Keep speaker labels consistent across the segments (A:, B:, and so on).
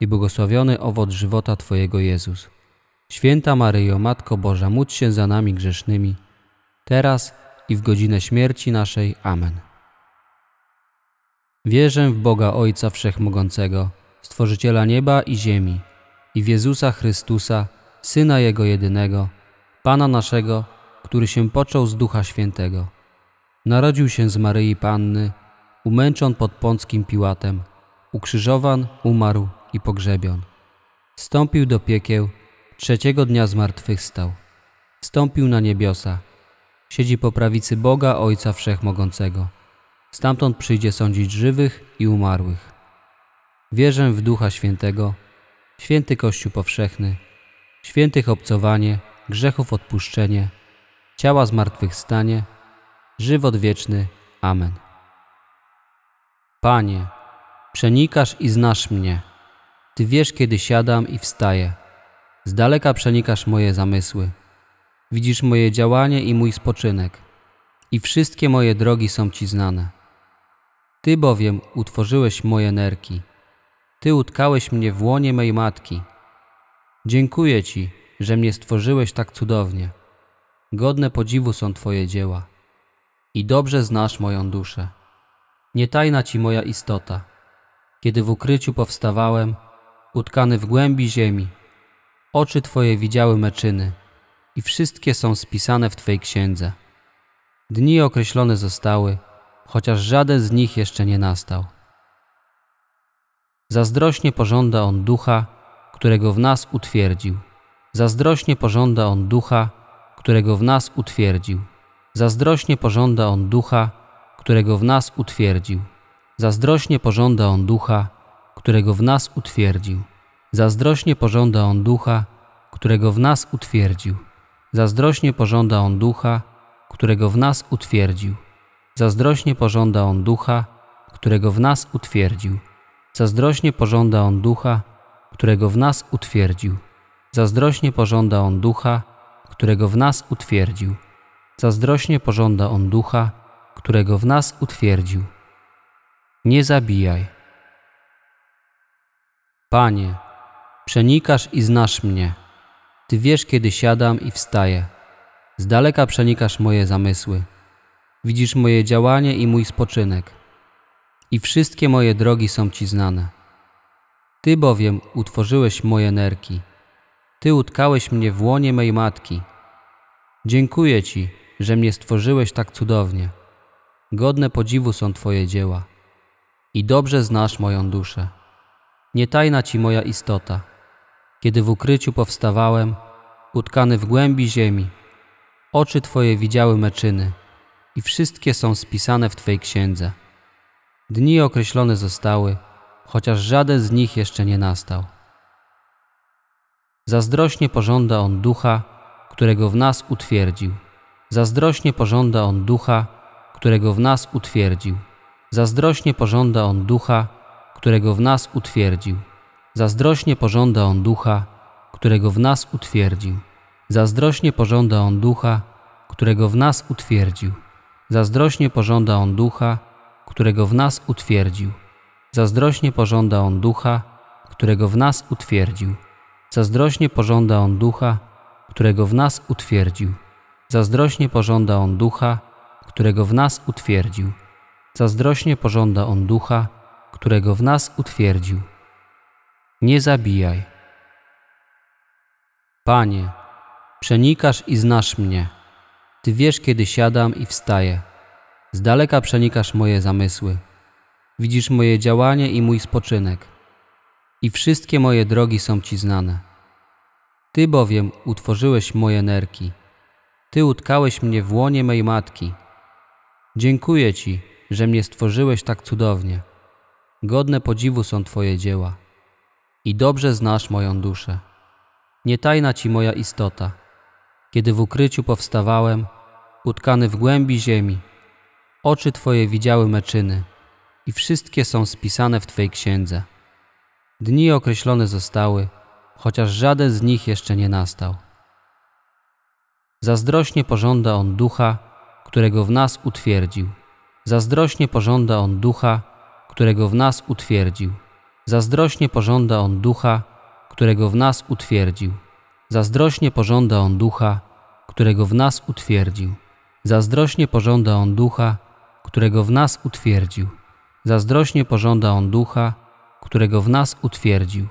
A: i błogosławiony owoc żywota Twojego Jezus. Święta Maryjo, Matko Boża, módl się za nami grzesznymi, teraz i w godzinę śmierci naszej. Amen. Wierzę w Boga Ojca Wszechmogącego, Stworzyciela nieba i ziemi, i w Jezusa Chrystusa, Syna Jego jedynego, Pana naszego, który się począł z Ducha Świętego. Narodził się z Maryi Panny, umęczon pod Pąckim Piłatem, ukrzyżowan, umarł, i pogrzebion. Wstąpił do piekieł, trzeciego dnia zmartwychwstał. Wstąpił na niebiosa. Siedzi po prawicy Boga Ojca Wszechmogącego. Stamtąd przyjdzie sądzić żywych i umarłych. Wierzę w Ducha Świętego, święty Kościół powszechny, świętych obcowanie, grzechów odpuszczenie, ciała zmartwychwstanie, żywot wieczny. Amen. Panie, przenikasz i znasz mnie. Ty wiesz, kiedy siadam i wstaję. Z daleka przenikasz moje zamysły. Widzisz moje działanie i mój spoczynek. I wszystkie moje drogi są Ci znane. Ty bowiem utworzyłeś moje nerki. Ty utkałeś mnie w łonie mej matki. Dziękuję Ci, że mnie stworzyłeś tak cudownie. Godne podziwu są Twoje dzieła. I dobrze znasz moją duszę. Nie tajna Ci moja istota. Kiedy w ukryciu powstawałem, utkany w głębi ziemi. Oczy Twoje widziały meczyny i wszystkie są spisane w Twojej księdze. Dni określone zostały, chociaż żaden z nich jeszcze nie nastał. Zazdrośnie pożąda on ducha, którego w nas utwierdził. Zazdrośnie pożąda on ducha, którego w nas utwierdził. Zazdrośnie pożąda on ducha, którego w nas utwierdził. Zazdrośnie pożąda on ducha, którego w nas utwierdził. Zazdrośnie pożąda on ducha, którego w nas utwierdził. Zazdrośnie pożąda on ducha, którego w nas utwierdził. Zazdrośnie pożąda on ducha, którego w nas utwierdził. Zazdrośnie pożąda on ducha, którego w nas utwierdził. Zazdrośnie pożąda on ducha, którego w nas utwierdził. Zazdrośnie pożąda on ducha, którego w nas utwierdził. Nie zabijaj. Panie, przenikasz i znasz mnie. Ty wiesz, kiedy siadam i wstaję. Z daleka przenikasz moje zamysły. Widzisz moje działanie i mój spoczynek. I wszystkie moje drogi są Ci znane. Ty bowiem utworzyłeś moje nerki. Ty utkałeś mnie w łonie mej matki. Dziękuję Ci, że mnie stworzyłeś tak cudownie. Godne podziwu są Twoje dzieła. I dobrze znasz moją duszę. Nie tajna ci moja istota. Kiedy w ukryciu powstawałem, utkany w głębi ziemi, oczy Twoje widziały meczyny i wszystkie są spisane w Twej księdze. Dni określone zostały, chociaż żaden z nich jeszcze nie nastał. Zazdrośnie pożąda on ducha, którego w nas utwierdził. Zazdrośnie pożąda on ducha, którego w nas utwierdził. Zazdrośnie pożąda on ducha, którego w nas utwierdził. Zazdrośnie pożąda on ducha, którego w nas utwierdził. Zazdrośnie pożąda on ducha, którego w nas utwierdził. Zazdrośnie pożąda on ducha, którego w nas utwierdził. Zazdrośnie pożąda on ducha, którego w nas utwierdził. Zazdrośnie pożąda on ducha, którego w nas utwierdził. Zazdrośnie pożąda on ducha, którego w nas utwierdził. Zazdrośnie pożąda on ducha, którego w nas utwierdził. Nie zabijaj. Panie, przenikasz i znasz mnie. Ty wiesz, kiedy siadam i wstaję. Z daleka przenikasz moje zamysły. Widzisz moje działanie i mój spoczynek. I wszystkie moje drogi są Ci znane. Ty bowiem utworzyłeś moje nerki. Ty utkałeś mnie w łonie mej matki. Dziękuję Ci, że mnie stworzyłeś tak cudownie. Godne podziwu są Twoje dzieła i dobrze znasz moją duszę. Nie tajna Ci moja istota. Kiedy w ukryciu powstawałem, utkany w głębi ziemi, oczy Twoje widziały me czyny i wszystkie są spisane w Twojej księdze. Dni określone zostały, chociaż żaden z nich jeszcze nie nastał. Zazdrośnie pożąda on ducha, którego w nas utwierdził. Zazdrośnie pożąda on ducha, którego w nas utwierdził. Zazdrośnie pożąda on ducha, którego w nas utwierdził. Zazdrośnie pożąda on ducha, którego w nas utwierdził. Zazdrośnie pożąda on ducha, którego w nas utwierdził. Zazdrośnie pożąda on ducha, którego w nas utwierdził.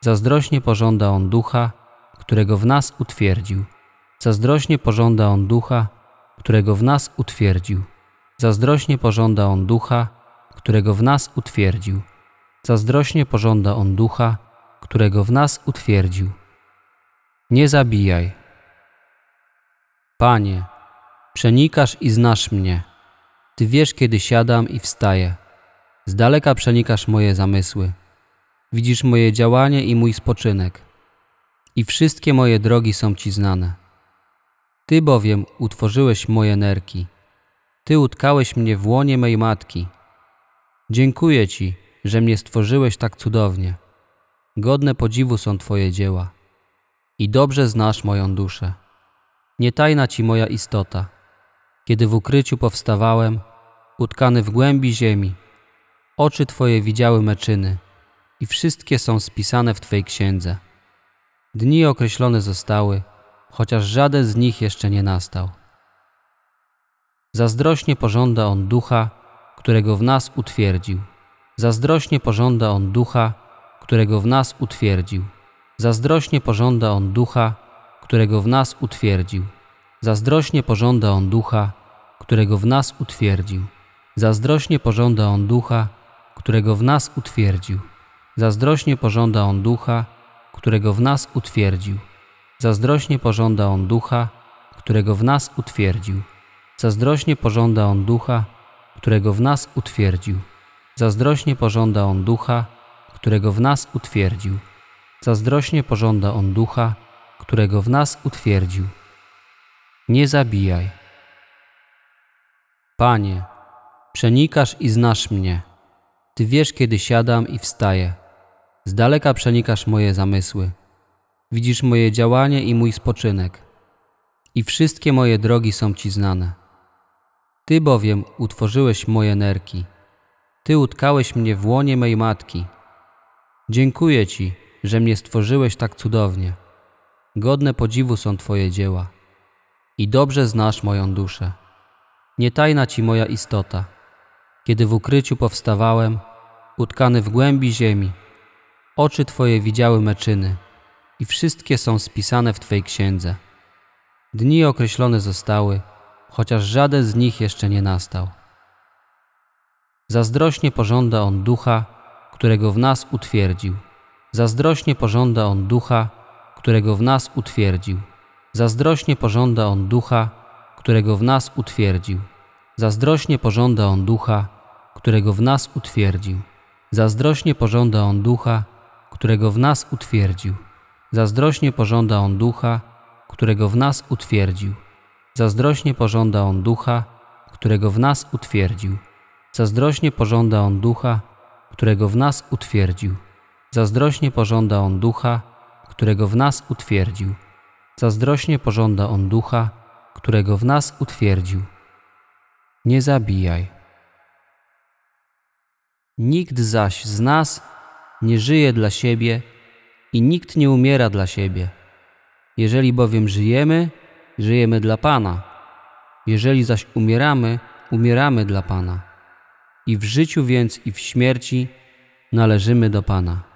A: Zazdrośnie pożąda on ducha, którego w nas utwierdził. Zazdrośnie pożąda on ducha, którego w nas utwierdził. Zazdrośnie pożąda on ducha, którego w nas utwierdził. Zazdrośnie pożąda on ducha, którego w nas utwierdził. Nie zabijaj. Panie, przenikasz i znasz mnie. Ty wiesz, kiedy siadam i wstaję. Z daleka przenikasz moje zamysły. Widzisz moje działanie i mój spoczynek. I wszystkie moje drogi są Ci znane. Ty bowiem utworzyłeś moje nerki. Ty utkałeś mnie w łonie mej matki. Dziękuję Ci, że mnie stworzyłeś tak cudownie. Godne podziwu są Twoje dzieła. I dobrze znasz moją duszę. Nie tajna Ci moja istota. Kiedy w ukryciu powstawałem, utkany w głębi ziemi, oczy Twoje widziały meczyny i wszystkie są spisane w Twojej księdze. Dni określone zostały, chociaż żaden z nich jeszcze nie nastał. Zazdrośnie pożąda on ducha, którego w nas utwierdził. Zazdrośnie pożąda on ducha, którego w nas utwierdził. Zazdrośnie pożąda on ducha, którego w nas utwierdził. Zazdrośnie pożąda on ducha, którego w nas utwierdził. Zazdrośnie pożąda on ducha, którego w nas utwierdził. Zazdrośnie pożąda on ducha, którego w nas utwierdził. Zazdrośnie pożąda on ducha, którego w nas utwierdził. Zazdrośnie pożąda on ducha, którego w nas utwierdził. Zazdrośnie pożąda on ducha, którego w nas utwierdził. Zazdrośnie pożąda on ducha, którego w nas utwierdził. Nie zabijaj. Panie, przenikasz i znasz mnie. Ty wiesz, kiedy siadam i wstaję. Z daleka przenikasz moje zamysły. Widzisz moje działanie i mój spoczynek. I wszystkie moje drogi są Ci znane. Ty bowiem utworzyłeś moje nerki. Ty utkałeś mnie w łonie mej matki. Dziękuję Ci, że mnie stworzyłeś tak cudownie. Godne podziwu są Twoje dzieła. I dobrze znasz moją duszę. Nie tajna Ci moja istota. Kiedy w ukryciu powstawałem, utkany w głębi ziemi, oczy Twoje widziały meczyny i wszystkie są spisane w Twej księdze. Dni określone zostały – chociaż żaden z nich jeszcze nie nastał. Zazdrośnie pożąda on ducha, którego w nas utwierdził. Zazdrośnie pożąda on ducha, którego w nas utwierdził. Zazdrośnie pożąda on ducha, którego w nas utwierdził. Zazdrośnie pożąda on ducha, którego w nas utwierdził. Zazdrośnie pożąda on ducha, którego w nas utwierdził. Zazdrośnie pożąda on ducha, którego w nas utwierdził. Zazdrośnie pożąda on ducha, którego w nas utwierdził. Zazdrośnie pożąda on ducha, którego w nas utwierdził. Zazdrośnie pożąda on ducha, którego w nas utwierdził. Zazdrośnie pożąda on ducha, którego w nas utwierdził. Nie zabijaj. Nikt zaś z nas nie żyje dla siebie i nikt nie umiera dla siebie. Jeżeli bowiem żyjemy, żyjemy dla Pana. Jeżeli zaś umieramy, umieramy dla Pana. I w życiu więc, i w śmierci należymy do Pana.